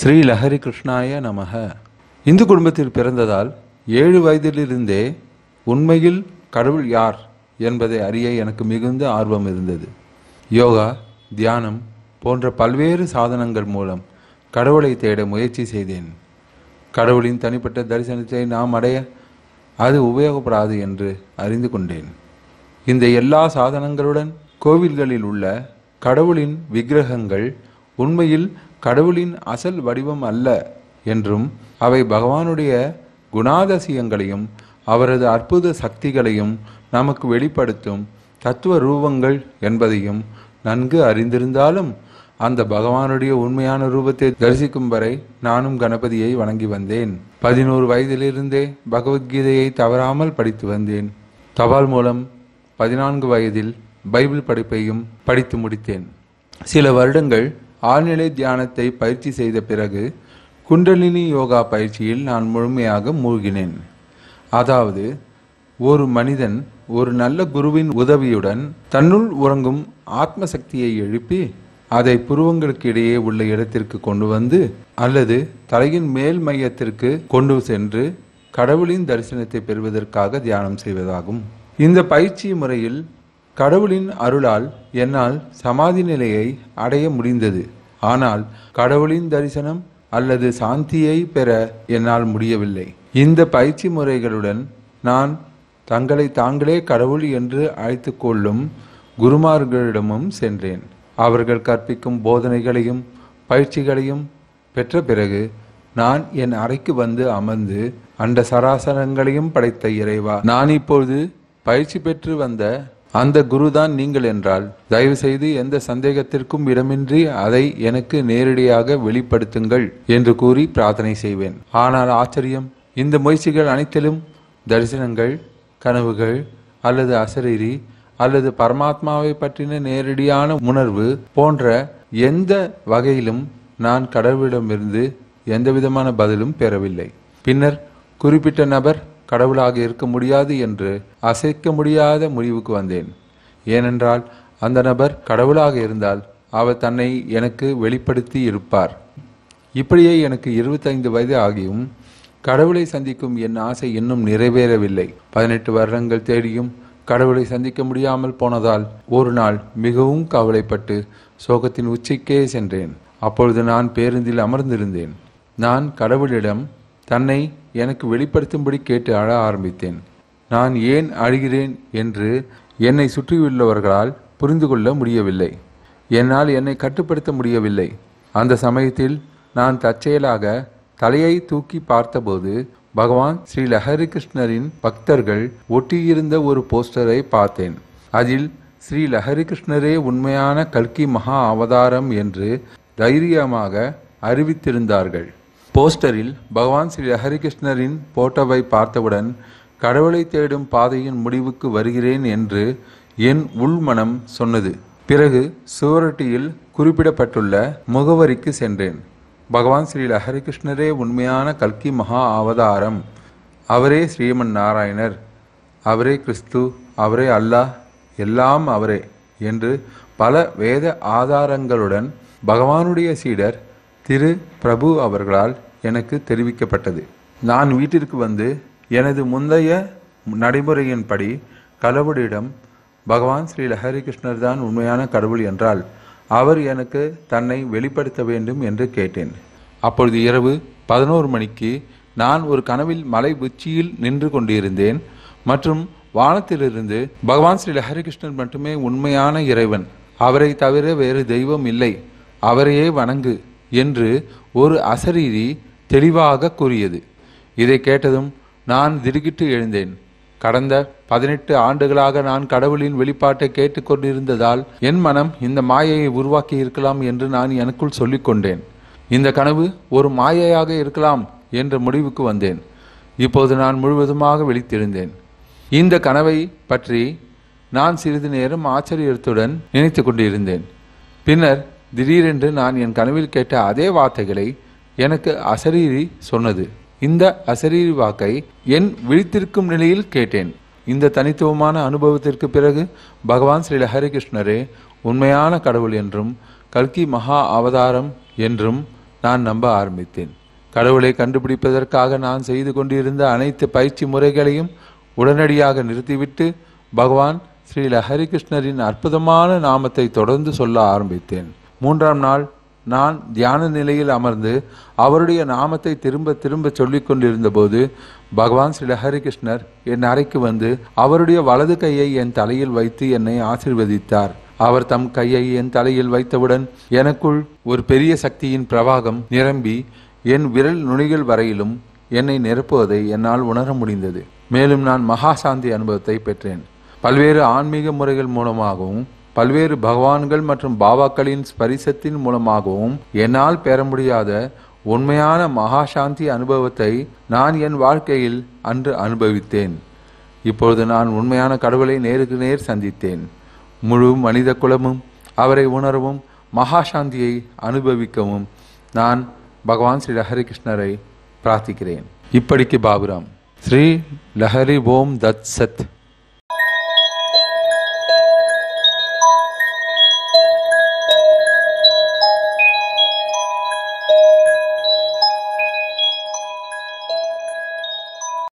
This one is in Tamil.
ஸ்ரீ லஹரி கிருஷ்ணாய நமக இந்து குடும்பத்தில் பிறந்ததால் ஏழு வயதிலிருந்தே உண்மையில் கடவுள் யார் என்பதை அறிய எனக்கு மிகுந்த ஆர்வம் இருந்தது யோகா தியானம் போன்ற பல்வேறு சாதனங்கள் மூலம் கடவுளை தேட முயற்சி செய்தேன் கடவுளின் தனிப்பட்ட தரிசனத்தை நாம் அடைய அது உபயோகப்படாது என்று அறிந்து கொண்டேன் இந்த எல்லா சாதனங்களுடன் கோவில்களில் உள்ள கடவுளின் விக்கிரகங்கள் உண்மையில் கடவுளின் அசல் வடிவம் அல்ல என்றும் அவை பகவானுடைய குணாதசியங்களையும் அவரது அற்புத சக்திகளையும் நமக்கு வெளிப்படுத்தும் தத்துவ ரூபங்கள் என்பதையும் நன்கு அறிந்திருந்தாலும் அந்த பகவானுடைய உண்மையான ரூபத்தை தரிசிக்கும் வரை நானும் கணபதியை வணங்கி வந்தேன் பதினோரு வயதிலிருந்தே பகவத்கீதையை தவறாமல் படித்து வந்தேன் தபால் மூலம் பதினான்கு வயதில் பைபிள் படிப்பையும் படித்து முடித்தேன் சில வருடங்கள் ஆழ்நிலை தியானத்தை பயிற்சி செய்த பிறகு குண்டலினி யோகா பயிற்சியில் நான் முழுமையாக மூழ்கினேன் அதாவது ஒரு மனிதன் ஒரு நல்ல குருவின் உதவியுடன் தன்னுள் உறங்கும் ஆத்ம சக்தியை எழுப்பி அதை புருவங்களுக்கு இடையே உள்ள இடத்திற்கு கொண்டு வந்து அல்லது தலையின் மேல் மையத்திற்கு கொண்டு சென்று கடவுளின் தரிசனத்தை பெறுவதற்காக தியானம் செய்வதாகும் இந்த பயிற்சி முறையில் கடவுளின் அருளால் என்னால் சமாதி நிலையை அடைய முடிந்தது ஆனால் கடவுளின் தரிசனம் அல்லது சாந்தியை பெற என்னால் முடியவில்லை இந்த பயிற்சி முறைகளுடன் நான் தங்களை தாங்களே கடவுள் என்று அழைத்து கொள்ளும் குருமார்களிடமும் சென்றேன் அவர்கள் கற்பிக்கும் போதனைகளையும் பயிற்சிகளையும் பெற்ற பிறகு நான் என் அறைக்கு வந்து அமர்ந்து அந்த சராசரங்களையும் படைத்த இறைவா நான் இப்பொழுது பயிற்சி பெற்று வந்த அந்த குருதான் நீங்கள் என்றால் தயவுசெய்து எந்த சந்தேகத்திற்கும் இடமின்றி அதை எனக்கு நேரடியாக வெளிப்படுத்துங்கள் என்று கூறி பிரார்த்தனை செய்வேன் ஆனால் ஆச்சரியம் இந்த முயற்சிகள் அனைத்திலும் தரிசனங்கள் கனவுகள் அல்லது அசரீரி அல்லது பரமாத்மாவை பற்றின நேரடியான உணர்வு போன்ற எந்த வகையிலும் நான் கடவுளிடமிருந்து எந்தவிதமான பதிலும் பெறவில்லை பின்னர் குறிப்பிட்ட நபர் கடவுளாக இருக்க முடியாது என்று அசைக்க முடியாத முடிவுக்கு வந்தேன் ஏனென்றால் அந்த நபர் கடவுளாக இருந்தால் அவர் தன்னை எனக்கு வெளிப்படுத்தி இருப்பார் இப்படியே எனக்கு இருபத்தைந்து வயது ஆகியும் கடவுளை சந்திக்கும் என் ஆசை இன்னும் நிறைவேறவில்லை பதினெட்டு வருடங்கள் தேடியும் கடவுளை சந்திக்க முடியாமல் போனதால் ஒரு நாள் மிகவும் கவலைப்பட்டு சோகத்தின் உச்சிக்கே சென்றேன் அப்பொழுது நான் பேருந்தில் அமர்ந்திருந்தேன் நான் கடவுளிடம் தன்னை எனக்கு வெளிப்படுத்தும்படி கேட்டு அழ ஆரம்பித்தேன் நான் ஏன் அழுகிறேன் என்று என்னை சுற்றியுள்ளவர்களால் புரிந்து கொள்ள முடியவில்லை என்னால் என்னை கட்டுப்படுத்த முடியவில்லை அந்த சமயத்தில் நான் தற்செயலாக தலையை தூக்கி பார்த்தபோது பகவான் ஸ்ரீ லஹரி கிருஷ்ணரின் பக்தர்கள் ஒட்டியிருந்த ஒரு போஸ்டரை பார்த்தேன் அதில் ஸ்ரீ லஹரி கிருஷ்ணரே உண்மையான கல்கி மகா அவதாரம் என்று தைரியமாக அறிவித்திருந்தார்கள் போஸ்டரில் பகவான் ஸ்ரீ ஹரிகிருஷ்ணரின் போட்டோவை பார்த்தவுடன் கடவுளை தேடும் பாதையின் முடிவுக்கு வருகிறேன் என்று என் உள்மனம் சொன்னது பிறகு சுவரொட்டியில் குறிப்பிடப்பட்டுள்ள முகவரிக்கு சென்றேன் பகவான் ஸ்ரீ ஹரிகிருஷ்ணரே உண்மையான கல்கி மகா அவதாரம் அவரே ஸ்ரீமன் நாராயணர் அவரே கிறிஸ்து அவரே அல்லாஹ் எல்லாம் அவரே என்று பல வேத ஆதாரங்களுடன் பகவானுடைய சீடர் திரு பிரபு அவர்களால் எனக்கு தெரிவிக்கப்பட்டது நான் வீட்டிற்கு வந்து எனது முந்தைய நடைமுறையின்படி கடவுளிடம் பகவான் ஸ்ரீ லஹரி கிருஷ்ணர் தான் உண்மையான கடவுள் என்றால் அவர் எனக்கு தன்னை வெளிப்படுத்த வேண்டும் என்று கேட்டேன் அப்பொழுது இரவு பதினோரு மணிக்கு நான் ஒரு கனவில் மலை உச்சியில் நின்று கொண்டிருந்தேன் மற்றும் வானத்திலிருந்து பகவான் ஸ்ரீ லஹரி கிருஷ்ணர் மட்டுமே உண்மையான இறைவன் அவரை தவிர வேறு தெய்வம் இல்லை அவரையே வணங்கு என்று ஒரு அசரீரி தெளிவாக கூறியது இதை கேட்டதும் நான் திடுக்கிட்டு எழுந்தேன் கடந்த பதினெட்டு ஆண்டுகளாக நான் கடவுளின் வெளிப்பாட்டை கேட்டுக்கொண்டிருந்ததால் என் மனம் இந்த மாயையை உருவாக்கி இருக்கலாம் என்று நான் எனக்குள் சொல்லிக்கொண்டேன் இந்த கனவு ஒரு மாயையாக இருக்கலாம் என்ற முடிவுக்கு வந்தேன் இப்போது நான் முழுவதுமாக விழித்திருந்தேன் இந்த கனவை பற்றி நான் சிறிது நேரம் ஆச்சரியத்துடன் நினைத்து கொண்டிருந்தேன் பின்னர் திடீரென்று நான் என் கனவில் கேட்ட அதே வார்த்தைகளை எனக்கு அசரீரி சொன்னது இந்த அசரீரி வாக்கை என் விழித்திருக்கும் நிலையில் கேட்டேன் இந்த தனித்துவமான அனுபவத்திற்கு பிறகு பகவான் ஸ்ரீ ஹரிகிருஷ்ணரே உண்மையான கடவுள் என்றும் கல்கி மகா அவதாரம் என்றும் நான் நம்ப ஆரம்பித்தேன் கடவுளை கண்டுபிடிப்பதற்காக நான் செய்து கொண்டிருந்த அனைத்து பயிற்சி முறைகளையும் உடனடியாக நிறுத்திவிட்டு பகவான் ஸ்ரீ ஹரிகிருஷ்ணரின் அற்புதமான நாமத்தை தொடர்ந்து சொல்ல ஆரம்பித்தேன் மூன்றாம் நாள் நான் தியான நிலையில் அமர்ந்து அவருடைய நாமத்தை திரும்ப திரும்ப சொல்லிக் கொண்டிருந்தபோது பகவான் ஸ்ரீ ஹரிகிருஷ்ணர் என் அறைக்கு வந்து அவருடைய வலது கையை என் தலையில் வைத்து என்னை ஆசிர்வதித்தார் அவர் தம் கையை என் தலையில் வைத்தவுடன் எனக்குள் ஒரு பெரிய சக்தியின் பிரவாகம் நிரம்பி என் விரல் நுனிகள் வரையிலும் என்னை நிரப்புவதை என்னால் உணர முடிந்தது மேலும் நான் மகாசாந்தி அனுபவத்தை பெற்றேன் பல்வேறு ஆன்மீக முறைகள் மூலமாகவும் பல்வேறு பகவான்கள் மற்றும் பாபாக்களின் ஸ்பரிசத்தின் மூலமாகவும் என்னால் பெற முடியாத உண்மையான மகாசாந்தி அனுபவத்தை நான் என் வாழ்க்கையில் அன்று அனுபவித்தேன் இப்பொழுது நான் உண்மையான கடவுளை நேருக்கு நேர் சந்தித்தேன் முழு மனித குலமும் அவரை உணரவும் மகாசாந்தியை அனுபவிக்கவும் நான் பகவான் ஸ்ரீ லஹரி கிருஷ்ணரை பிரார்த்திக்கிறேன் இப்படிக்கு பாபுராம் ஸ்ரீ லஹரி ஓம் தத் சத்